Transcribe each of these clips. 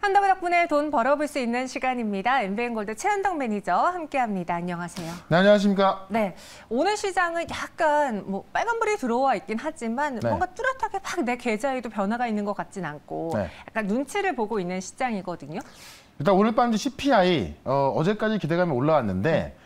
한다고 덕분에 돈 벌어볼 수 있는 시간입니다. MBN골드 최현덕 매니저 함께합니다. 안녕하세요. 네, 안녕하십니까. 네, 오늘 시장은 약간 뭐 빨간불이 들어와 있긴 하지만 네. 뭔가 뚜렷하게 막내 계좌에도 변화가 있는 것 같진 않고 네. 약간 눈치를 보고 있는 시장이거든요. 일단 오늘 밤 CPI 어, 제까지 기대감이 올라왔는데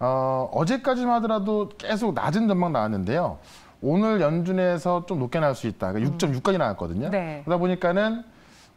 어, 어제까지만 하더라도 계속 낮은 전망 나왔는데요. 오늘 연준에서 좀 높게 나올 수 있다. 그러니까 6.6까지 음. 나왔거든요. 네. 그러다 보니까는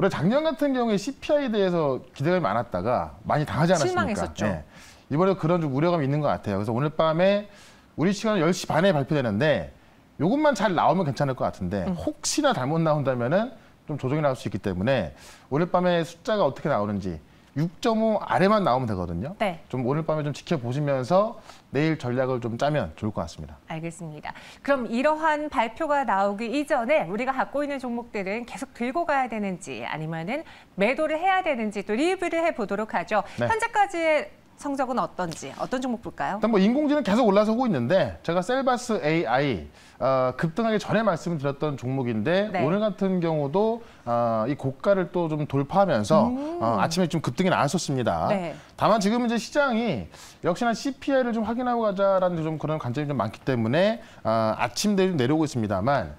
우리가 작년 같은 경우에 CPI에 대해서 기대감이 많았다가 많이 당하지 않았습니까? 실망했었죠. 네. 이번에 그런 좀 우려감이 있는 것 같아요. 그래서 오늘 밤에 우리 시간 10시 반에 발표되는데 이것만 잘 나오면 괜찮을 것 같은데 음. 혹시나 잘못 나온다면은 좀 조정이 나올 수 있기 때문에 오늘 밤에 숫자가 어떻게 나오는지 6.5 아래만 나오면 되거든요. 네. 좀 오늘 밤에 좀 지켜보시면서 내일 전략을 좀 짜면 좋을 것 같습니다. 알겠습니다. 그럼 이러한 발표가 나오기 이전에 우리가 갖고 있는 종목들은 계속 들고 가야 되는지 아니면은 매도를 해야 되는지 또 리뷰를 해보도록 하죠. 네. 현재까지의 성적은 어떤지 어떤 종목 볼까요? 일단 뭐 인공지능 계속 올라서고 있는데 제가 셀바스 AI 어, 급등하기 전에 말씀 드렸던 종목인데 네. 오늘 같은 경우도 어, 이 고가를 또 좀 돌파하면서 어, 음. 어, 아침에 좀 급등이 나왔었습니다. 네. 다만 지금 이제 시장이 역시나 CPI를 좀 확인하고 가자라는 좀 그런 관점이 좀 많기 때문에 어, 아침 대좀 내려오고 있습니다만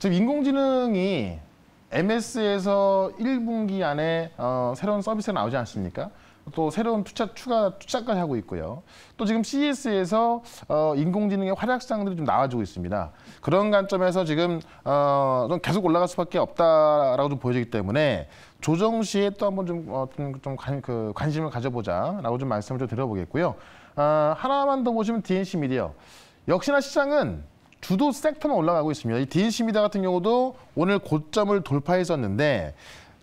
지금 인공지능이 MS에서 1분기 안에 어, 새로운 서비스가 나오지 않습니까? 또 새로운 투자 추가 투자까지 하고 있고요. 또 지금 CES에서 어, 인공지능의 활약상들이 좀 나와주고 있습니다. 그런 관점에서 지금 어, 좀 계속 올라갈 수밖에 없다라고 좀 보여지기 때문에 조정 시에 또 한번 좀, 어, 좀, 좀 관, 그 관심을 가져보자라고 좀 말씀을 좀 드려보겠고요. 어, 하나만 더 보시면 DNC 미디어. 역시나 시장은 주도 섹터만 올라가고 있습니다. 이 DNC 미디어 같은 경우도 오늘 고점을 돌파했었는데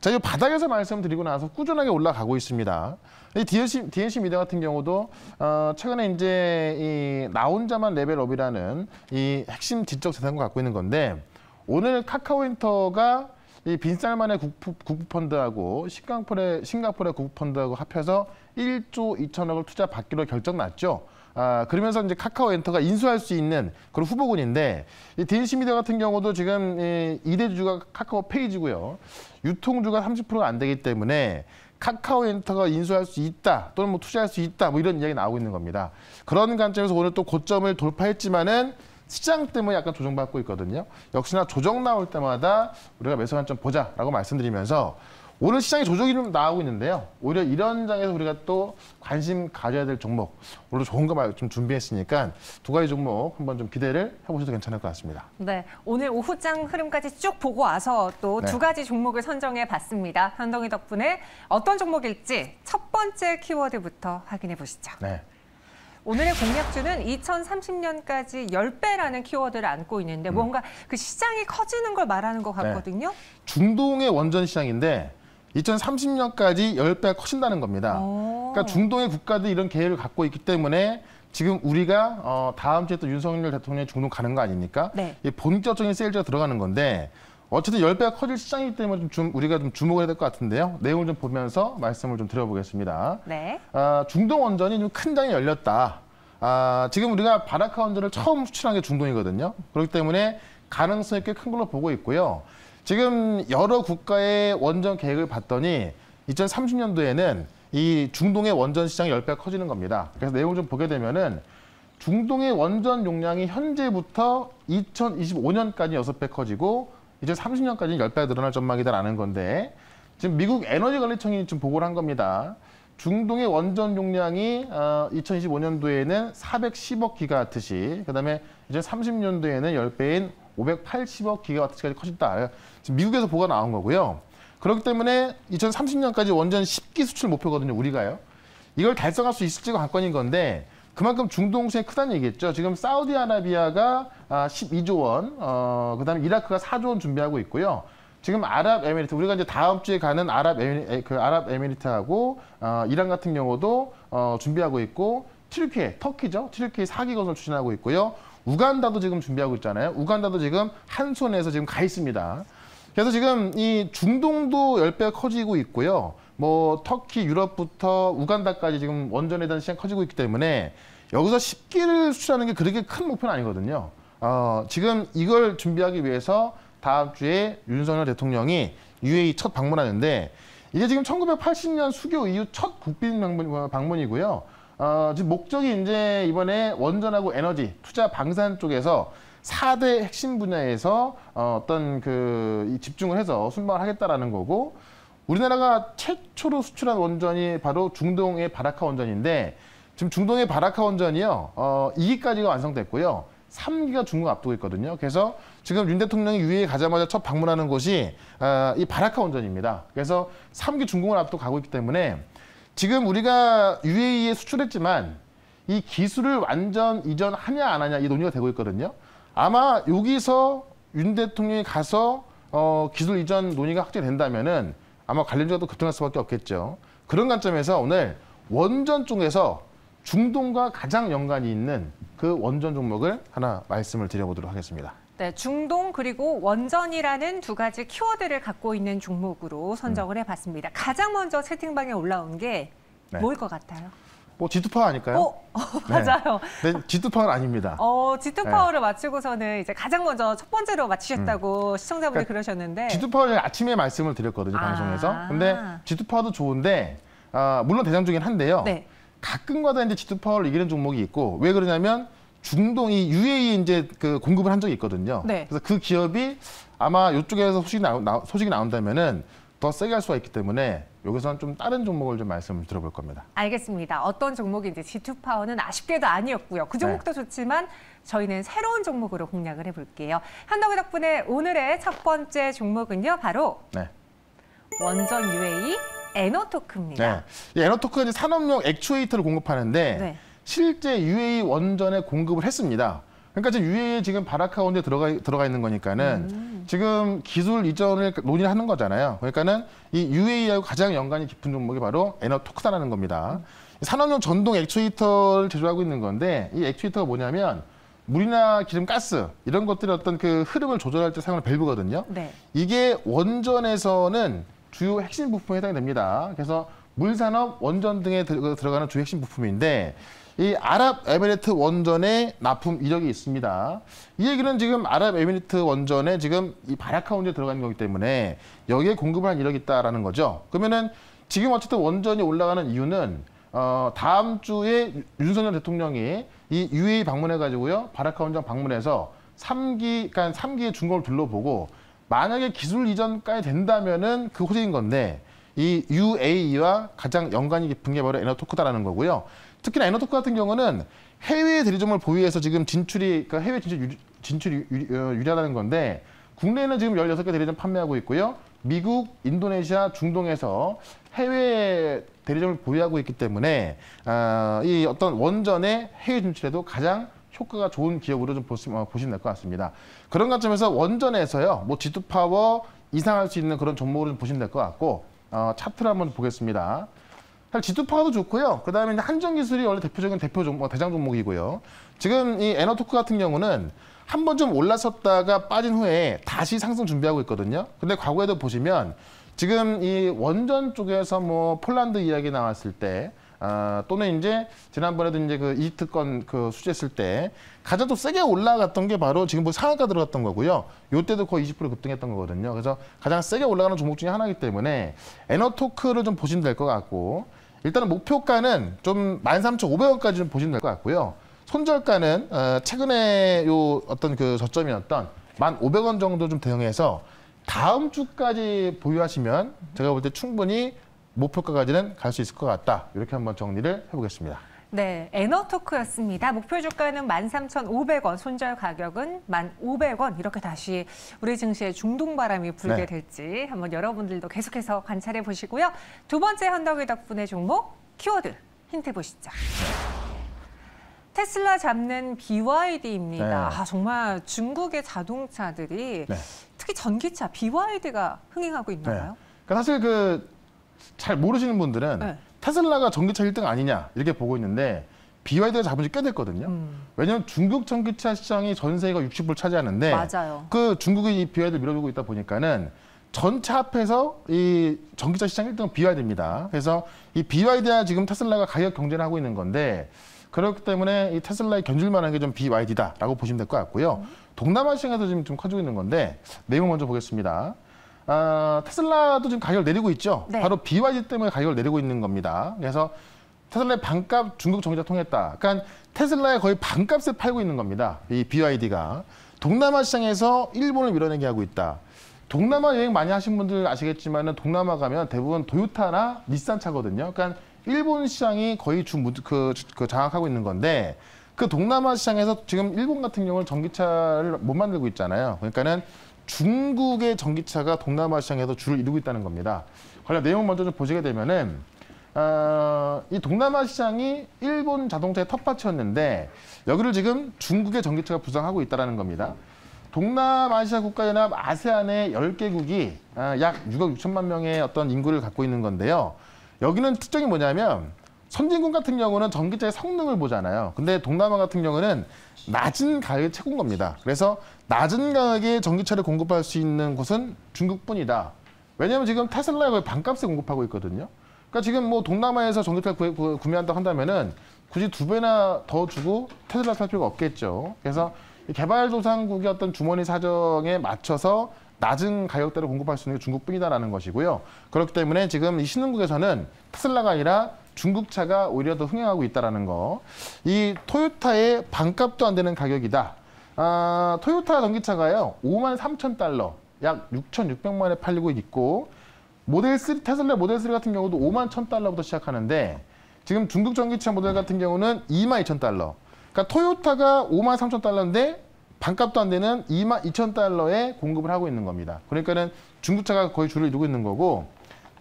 자, 이 바닥에서 말씀드리고 나서 꾸준하게 올라가고 있습니다. 이 DNC, DNC 미디어 같은 경우도 어, 최근에 이제 이나 혼자만 레벨업이라는 이 핵심 지적 재산과 갖고 있는 건데 오늘 카카오인터가 이 빈살만의 국부펀드하고 싱가포르싱가포르 국부펀드하고 합해서 1조 2천억을 투자 받기로 결정 났죠. 아, 그러면서 이제 카카오 엔터가 인수할 수 있는 그런 후보군인데 이 DNC 미디어 같은 경우도 지금 이 2대 주주가 카카오 페이지고요. 유통주가 30%가 안 되기 때문에 카카오 엔터가 인수할 수 있다 또는 뭐 투자할 수 있다 뭐 이런 이야기 나오고 있는 겁니다. 그런 관점에서 오늘 또 고점을 돌파했지만은 시장 때문에 약간 조정받고 있거든요. 역시나 조정 나올 때마다 우리가 매수 관점 보자라고 말씀드리면서 오늘 시장에 조정이 좀 나오고 있는데요. 오히려 이런 장에서 우리가 또 관심 가져야 될 종목, 오늘 좋은 거좀 준비했으니까 두 가지 종목 한번 좀 기대를 해보셔도 괜찮을 것 같습니다. 네, 오늘 오후장 흐름까지 쭉 보고 와서 또두 네. 가지 종목을 선정해 봤습니다. 현동이 덕분에 어떤 종목일지 첫 번째 키워드부터 확인해 보시죠. 네. 오늘의 공략주는 2030년까지 10배라는 키워드를 안고 있는데 음. 뭔가 그 시장이 커지는 걸 말하는 것 네. 같거든요. 네. 중동의 원전 시장인데 2030년까지 1 0배 커진다는 겁니다. 그러니까 중동의 국가들이 이런 계획을 갖고 있기 때문에 지금 우리가 어, 다음 주에 또 윤석열 대통령이 중동 가는 거 아닙니까? 네. 이 본격적인 세일즈가 들어가는 건데 어쨌든 10배가 커질 시장이기 때문에 좀, 좀 우리가 좀 주목을 해야 될 것 같은데요. 내용을 좀 보면서 말씀을 좀 드려보겠습니다. 네. 아, 중동 원전이 좀 큰 장이 열렸다. 아, 지금 우리가 바라카 원전을 처음 수출한 게 중동이거든요. 그렇기 때문에 가능성이 꽤 큰 걸로 보고 있고요. 지금 여러 국가의 원전 계획을 봤더니 2030년도에는 이 중동의 원전 시장이 1 0배 커지는 겁니다. 그래서 내용을 좀 보게 되면은 중동의 원전 용량이 현재부터 2025년까지 6배 커지고 이제 30년까지 10배가 늘어날 전망이다라는 건데 지금 미국 에너지관리청이 좀 보고를 한 겁니다. 중동의 원전 용량이 어, 2025년도에는 410억 기가와트시, 그다음에 이제 30년도에는 10배인 580억 기가와트까지 커진다. 지금 미국에서 보가 나온 거고요. 그렇기 때문에 2030년까지 원전 10기 수출 목표거든요. 우리가요. 이걸 달성할 수 있을지가 관건인 건데 그만큼 중동 시장이 크다는 얘기겠죠. 지금 사우디아라비아가 12조 아, 원, 어, 그다음에 이라크가 4조 원 준비하고 있고요. 지금 아랍에미리트 우리가 이제 다음 주에 가는 아랍에미리 그 아랍에미리트하고 어, 이란 같은 경우도 어, 준비하고 있고 튀르키 터키죠. 튀르키 4기 건설 추진하고 있고요. 우간다도 지금 준비하고 있잖아요. 우간다도 지금 한 손에서 지금 가 있습니다. 그래서 지금 이 중동도 열배가 커지고 있고요. 뭐 터키, 유럽부터 우간다까지 지금 원전에 대한 시장 커지고 있기 때문에 여기서 쉽기를 수출하는 게 그렇게 큰 목표는 아니거든요. 어, 지금 이걸 준비하기 위해서 다음 주에 윤석열 대통령이 UAE 첫 방문하는데 이게 지금 1980년 수교 이후 첫 국빈 방문이고요. 어, 지금 목적이 이제 이번에 원전하고 에너지 투자 방산 쪽에서 사대 핵심 분야에서 어, 어떤 그 이 집중을 해서 순방을 하겠다라는 거고 우리나라가 최초로 수출한 원전이 바로 중동의 바라카 원전인데 지금 중동의 바라카 원전이요. 어, 2기까지가 완성됐고요. 3기가 중국 앞두고 있거든요. 그래서 지금 윤 대통령이 유해에 가자마자 첫 방문하는 곳이 어, 이 바라카 원전입니다. 그래서 3기 중국을 앞두고 가고 있기 때문에 지금 우리가 UAE에 수출했지만 이 기술을 완전 이전하냐 안 하냐 이 논의가 되고 있거든요. 아마 여기서 윤 대통령이 가서 어, 기술 이전 논의가 확정된다면은 아마 관련자도또 급등할 수밖에 없겠죠. 그런 관점에서 오늘 원전 쪽에서 중동과 가장 연관이 있는 그 원전 종목을 하나 말씀을 드려보도록 하겠습니다. 네, 중동 그리고 원전이라는 두 가지 키워드를 갖고 있는 종목으로 선정을 음. 해봤습니다. 가장 먼저 채팅방에 올라온 게 네. 뭘것 같아요? 뭐 지투파 아닐까요? 어, 어, 맞아요. 네. 네, 지투파는 아닙니다. 어, 지투파를 맞추고서는 이제 가장 먼저 첫 번째로 맞추셨다고 음. 시청자분이 그러니까 그러셨는데 지투파를 아침에 말씀을 드렸거든요, 방송에서. 아. 근데 지투파도 좋은데 아, 물론 대장 중인 한데요. 네. 가끔가다 이제 지투파를 이기는 종목이 있고 왜 그러냐면 중동이 UAE 이제 그 공급을 한 적이 있거든요. 네. 그래서 그 기업이 아마 이쪽에서 소식이, 나오, 소식이 나온다면은 더 세게 할 수가 있기 때문에 여기서는 좀 다른 종목을 좀 말씀을 들어볼 겁니다. 알겠습니다. 어떤 종목인지 G2파워는 아쉽게도 아니었고요. 그 종목도 네. 좋지만 저희는 새로운 종목으로 공략을 해볼게요. 한덕우 덕분에 오늘의 첫 번째 종목은요. 바로 네. 원전 UAE 에너토크입니다. 네. 에너토크가 산업용 액추에이터를 공급하는데 네. 실제 UAE 원전에 공급을 했습니다. 그러니까 지금 UAE 지금 바라카 원에 들어가 들어가 있는 거니까는 음. 지금 기술 이전을 논의를 하는 거잖아요. 그러니까는 이 UAE하고 가장 연관이 깊은 종목이 바로 에너톡사라는 겁니다. 음. 산업용 전동 액추에이터를 제조하고 있는 건데 이 액추에이터가 뭐냐면 물이나 기름, 가스 이런 것들의 어떤 그 흐름을 조절할 때 사용하는 밸브거든요. 네. 이게 원전에서는 주요 핵심 부품에 해당이 됩니다. 그래서 물산업, 원전 등에 들어가는 주요 핵심 부품인데 이 아랍에미리트 원전의 납품 이력이 있습니다. 이 얘기는 지금 아랍에미리트 원전에 지금 이 바라카 운전 들어간 거기 때문에 여기에 공급을 한 이력이 있다라는 거죠. 그러면은 지금 어쨌든 원전이 올라가는 이유는 어, 다음 주에 윤석열 대통령이 이 UAE 방문해가지고요. 바라카 원전 방문해서 3기, 그러니까 3기의 중공을 둘러보고 만약에 기술 이전까지 된다면은 그 호재인 건데 이 UAE와 가장 연관이 깊은 게 바로 에너토크다라는 거고요. 특히나 에너토크 같은 경우는 해외 대리점을 보유해서 지금 진출이 그러니까 해외 진출 유리, 진출이 유리, 어, 유리하다는 건데 국내에는 지금 열여섯 개 대리점 판매하고 있고요. 미국, 인도네시아, 중동에서 해외 대리점을 보유하고 있기 때문에 어, 이 어떤 원전의 해외 진출에도 가장 효과가 좋은 기업으로 좀 어, 보시면, 보시면 될 것 같습니다. 그런 관점에서 원전에서요, 뭐 G2파워 이상할 수 있는 그런 종목으로 좀 보시면 될 것 같고 어, 차트를 한번 보겠습니다. 지투파도 좋고요. 그 다음에 한정 기술이 원래 대표적인 대표 종목, 뭐 대장 종목이고요. 지금 이 에너토크 같은 경우는 한 번 좀 올라섰다가 빠진 후에 다시 상승 준비하고 있거든요. 근데 과거에도 보시면 지금 이 원전 쪽에서 뭐 폴란드 이야기 나왔을 때 아, 또는 이제 지난번에도 이제 그이집트권그 수주했을 때 가장 또 세게 올라갔던 게 바로 지금 뭐 상한가 들어갔던 거고요. 요때도 거의 20% 급등했던 거거든요. 그래서 가장 세게 올라가는 종목 중에 하나이기 때문에 에너토크를 좀 보시면 될 것 같고 일단은 목표가는 좀 13,500원까지 좀 보시면 될 것 같고요. 손절가는 어, 최근에 요 어떤 그 저점이었던 1,500원 정도 좀 대응해서 다음 주까지 보유하시면 제가 볼 때 충분히 목표가까지는 갈 수 있을 것 같다. 이렇게 한번 정리를 해보겠습니다. 네, 에너토크였습니다. 목표 주가는 13,500원, 손절 가격은 1,500원 이렇게 다시 우리 증시에 중동 바람이 불게 네. 될지 한번 여러분들도 계속해서 관찰해 보시고요. 두 번째 현덕의 덕분에 종목 키워드 힌트 보시죠. 테슬라 잡는 BYD입니다. 네. 아, 정말 중국의 자동차들이 네. 특히 전기차 BYD가 흥행하고 있나요? 네. 그러니까 사실 그잘 모르시는 분들은 네. 테슬라가 전기차 1등 아니냐 이렇게 보고 있는데 BYD가 잡은 지 꽤 됐거든요. 음. 왜냐하면 중국 전기차 시장이 전세가 60% 차지하는데 맞아요. 그 중국이 이 BYD를 밀어주고 있다 보니까는 전차 앞에서 이 전기차 시장 1등은 BYD입니다. 그래서 이 BYD와 지금 테슬라가 가격 경쟁을 하고 있는 건데 그렇기 때문에 이 테슬라의 견줄만한 게 좀 BYD다라고 보시면 될 것 같고요. 음. 동남아 시장에서 지금 좀 커지고 있는 건데 내용 먼저 보겠습니다. 어, 테슬라도 지금 가격을 내리고 있죠. 네. 바로 BYD 때문에 가격을 내리고 있는 겁니다. 그래서 테슬라의 반값 중국 정차 통했다. 그러니까 테슬라의 거의 반값에 팔고 있는 겁니다. 이 BYD가 동남아 시장에서 일본을 밀어내게 하고 있다. 동남아 여행 많이 하신 분들 아시겠지만 은 동남아 가면 대부분 도요타나 닛산 차거든요. 그러니까 일본 시장이 거의 주, 그, 그 장악하고 있는 건데 그 동남아 시장에서 지금 일본 같은 경우는 전기차를 못 만들고 있잖아요. 그러니까는 중국의 전기차가 동남아 시장에서 주를 이루고 있다는 겁니다. 관련 내용 먼저 좀 보시게 되면은 어, 이 동남아 시장이 일본 자동차의 텃밭이었는데 여기를 지금 중국의 전기차가 부상하고 있다는 겁니다. 동남아시아 국가연합 아세안의 10개국이 아, 약 6억 6천만 명의 어떤 인구를 갖고 있는 건데요. 여기는 특징이 뭐냐면 선진국 같은 경우는 전기차의 성능을 보잖아요. 근데 동남아 같은 경우는 낮은 가격이 최고인 겁니다. 그래서 낮은 가격에 전기차를 공급할 수 있는 곳은 중국뿐이다. 왜냐하면 지금 테슬라가 거의 반값에 공급하고 있거든요. 그러니까 지금 뭐 동남아에서 전기차를 구, 구매한다고 한다면은 굳이 두 배나 더 주고 테슬라 살 필요가 없겠죠. 그래서 개발도상국의 어떤 주머니 사정에 맞춰서 낮은 가격대로 공급할 수 있는 게 중국뿐이다라는 것이고요. 그렇기 때문에 지금 이 신흥국에서는 테슬라가 아니라 중국차가 오히려 더 흥행하고 있다라는 거. 이 토요타의 반값도 안 되는 가격이다. 아, 토요타 전기차가요. 5만 3천 달러, 약 6,600만 에 팔리고 있고 모델 3 테슬라 모델 3 같은 경우도 5만 1천 달러부터 시작하는데 지금 중국 전기차 모델 같은 경우는 2만 2천 달러. 그러니까 토요타가 5만 3천 달러인데 반값도 안 되는 2만 2천 달러에 공급을 하고 있는 겁니다. 그러니까는 중국차가 거의 줄을 이루고 있는 거고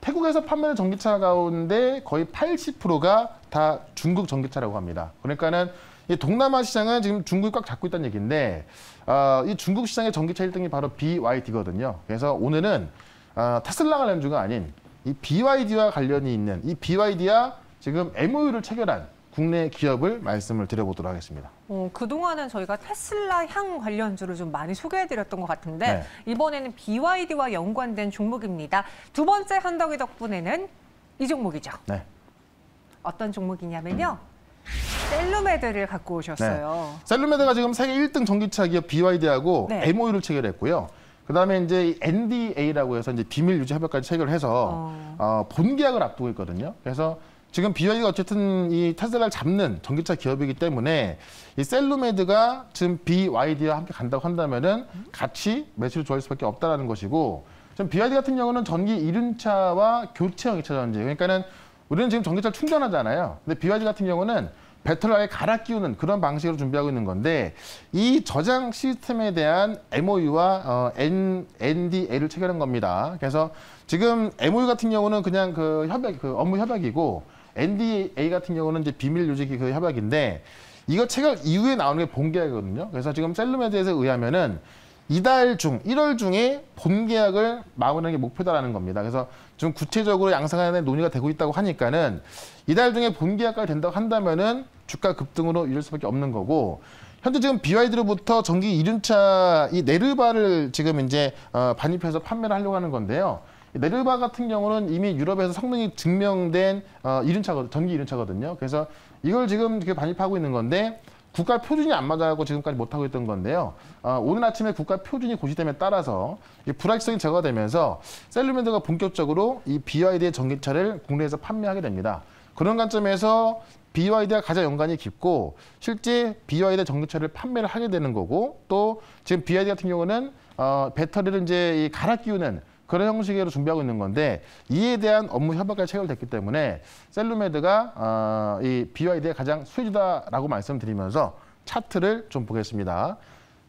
태국에서 판매하는 전기차 가운데 거의 80%가 다 중국 전기차라고 합니다. 그러니까는 이 동남아 시장은 지금 중국이 꽉 잡고 있다는 얘기인데 어, 이 중국 시장의 전기차 1등이 바로 BYD거든요. 그래서 오늘은 어, 테슬라가 낸 주가 아닌 이 BYD와 관련이 있는 이 BYD와 지금 MOU를 체결한 국내 기업을 말씀을 드려보도록 하겠습니다. 어, 그동안은 저희가 테슬라 향 관련주를 좀 많이 소개해드렸던 것 같은데 네. 이번에는 BYD와 연관된 종목입니다. 두 번째 한덕이 덕분에는 이 종목이죠. 네. 어떤 종목이냐면요. 음. 셀루메드를 갖고 오셨어요. 네. 셀루메드가 지금 세계 1등 전기차 기업 BYD하고 네. MOU를 체결했고요. 그다음에 이제 NDA라고 해서 이제 비밀 유지 협약까지 체결해서 어. 어, 본계약을 앞두고 있거든요. 그래서 지금 BYD가 어쨌든 이 테슬라를 잡는 전기차 기업이기 때문에 이 셀루메드가 지금 BYD와 함께 간다고 한다면은 같이 매출이 좋아질 수밖에 없다라는 것이고 지금 BYD 같은 경우는 전기 이륜차와 교체형 2차 전지 그러니까는 우리는 지금 전기차 충전하잖아요. 근데 BYD 같은 경우는 배터리를 아예 갈아 끼우는 그런 방식으로 준비하고 있는 건데 이 저장 시스템에 대한 MOU와 어, N, NDA를 체결한 겁니다. 그래서 지금 MOU 같은 경우는 그냥 그 협약, 그 업무 협약이고 NDA 같은 경우는 이제 비밀 유지 그 협약인데 이거 체결 이후에 나오는 게 본계약이거든요. 그래서 지금 셀룸에드에서 의하면은 이달 중, 1월 중에 본 계약을 마무리하는 게 목표다라는 겁니다. 그래서 지금 구체적으로 양상안에 논의가 되고 있다고 하니까는 이달 중에 본 계약까지 된다고 한다면은 주가 급등으로 이럴 수밖에 없는 거고 현재 지금 BYD로부터 전기 이륜차 이 네르바를 지금 이제 어, 반입해서 판매를 하려고 하는 건데요. 네르바 같은 경우는 이미 유럽에서 성능이 증명된 어, 이륜차 전기 이륜차거든요. 그래서 이걸 지금 반입하고 있는 건데 국가 표준이 안 맞아가고 지 지금까지 못하고 있던 건데요. 어, 오늘 아침에 국가 표준이 고시됨에 따라서 이 불확실성이 제거되면서 셀루멘드가 본격적으로 이 BYD의 전기차를 국내에서 판매하게 됩니다. 그런 관점에서 BYD와 가장 연관이 깊고 실제 BYD 전기차를 판매를 하게 되는 거고 또 지금 BYD 같은 경우는 어, 배터리를 이제 갈아 끼우는 그런 형식으로 준비하고 있는 건데 이에 대한 업무 협약까지 체결됐기 때문에 셀루메드가 어, 이 BYD의 가장 수혜주다라고 말씀드리면서 차트를 좀 보겠습니다.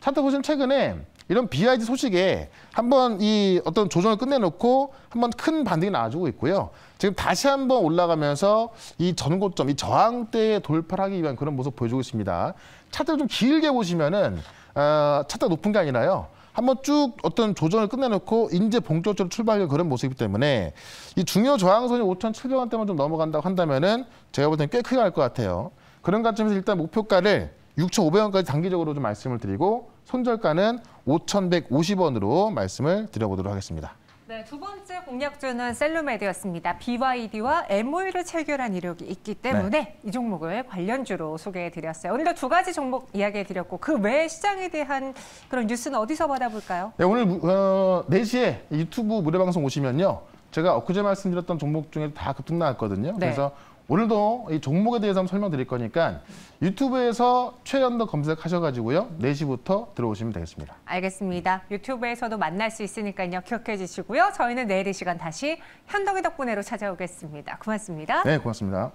차트 보시면 최근에 이런 BID 소식에 한번 이 어떤 조정을 끝내놓고 한번 큰 반등이 나와주고 있고요. 지금 다시 한번 올라가면서 이 전고점, 이 저항대에 돌파하기 위한 그런 모습 보여주고 있습니다. 차트를 좀 길게 보시면은 어, 차트가 높은 게 아니라요. 한번 쭉 어떤 조정을 끝내놓고 이제 본격적으로 출발하는 그런 모습이기 때문에 이 중요 저항선이 5,700원대만 좀 넘어간다고 한다면은 제가 볼 때는 꽤 크게 갈 것 같아요. 그런 관점에서 일단 목표가를 6,500원까지 단기적으로 좀 말씀을 드리고 손절가는 5,150원으로 말씀을 드려보도록 하겠습니다. 네, 두 번째 공략주는 셀룸메드였습니다. BYD와 MOU를 체결한 이력이 있기 네. 때문에 네. 이 종목을 관련주로 소개해드렸어요. 오늘도 두 가지 종목 이야기해드렸고 그외에 시장에 대한 그런 뉴스는 어디서 받아볼까요? 네, 오늘 어, 4시에 유튜브 무료방송 오시면요. 제가 엊그제 말씀드렸던 종목 중에 다 급등 나왔거든요. 네. 그래서 오늘도 이 종목에 대해서 한번 설명드릴 거니까 유튜브에서 최연도 검색하셔가지고요. 4시부터 들어오시면 되겠습니다. 알겠습니다. 유튜브에서도 만날 수 있으니까요. 기억해 주시고요. 저희는 내일 이 시간 다시 현덕이 덕분에로 찾아오겠습니다. 고맙습니다. 네, 고맙습니다.